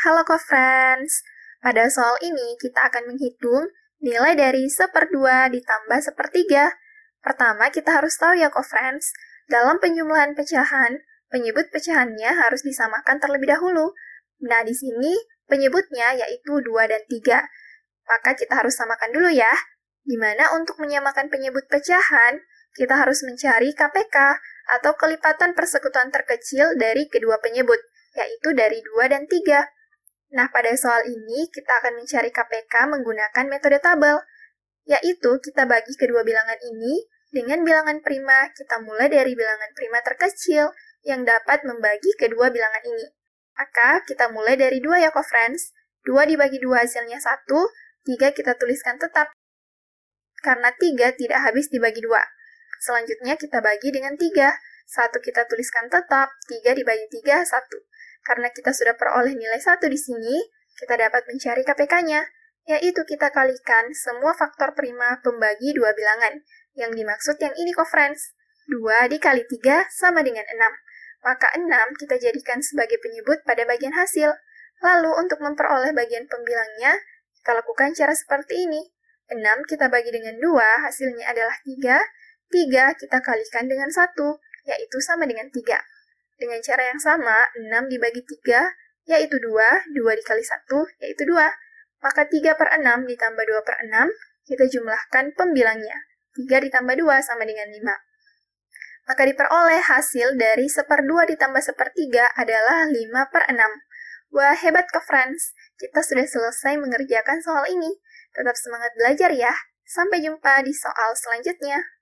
Halo co-friends, pada soal ini kita akan menghitung nilai dari seperdua ditambah sepertiga. Pertama, kita harus tahu ya co-friends, dalam penjumlahan pecahan, penyebut pecahannya harus disamakan terlebih dahulu. Nah, di sini penyebutnya yaitu 2 dan 3. Maka kita harus samakan dulu ya. Gimana untuk menyamakan penyebut pecahan, kita harus mencari KPK atau kelipatan persekutuan terkecil dari kedua penyebut, yaitu dari 2 dan 3. Nah, pada soal ini kita akan mencari KPK menggunakan metode tabel, yaitu kita bagi kedua bilangan ini dengan bilangan prima. Kita mulai dari bilangan prima terkecil yang dapat membagi kedua bilangan ini. Maka kita mulai dari 2 ya, ko friends. 2 dibagi 2 hasilnya 1, 3 kita tuliskan tetap. Karena 3 tidak habis dibagi 2. Selanjutnya kita bagi dengan 3. 1 kita tuliskan tetap, 3 dibagi 3, 1. Karena kita sudah peroleh nilai satu di sini, kita dapat mencari KPK-nya, yaitu kita kalikan semua faktor prima pembagi dua bilangan, yang dimaksud yang ini kok, friends. 2 dikali 3 sama dengan 6. Maka 6 kita jadikan sebagai penyebut pada bagian hasil. Lalu untuk memperoleh bagian pembilangnya, kita lakukan cara seperti ini. 6 kita bagi dengan 2, hasilnya adalah 3. 3 kita kalikan dengan 1, yaitu sama dengan 3. Dengan cara yang sama, 6 dibagi 3, yaitu 2, 2 dikali 1, yaitu 2. Maka 3 per 6 ditambah 2 per 6, kita jumlahkan pembilangnya. 3 ditambah 2 sama dengan 5. Maka diperoleh hasil dari 1 per 2 ditambah 1 per 3 adalah 5 per 6. Wah, hebat ke friends! Kita sudah selesai mengerjakan soal ini. Tetap semangat belajar ya. Sampai jumpa di soal selanjutnya.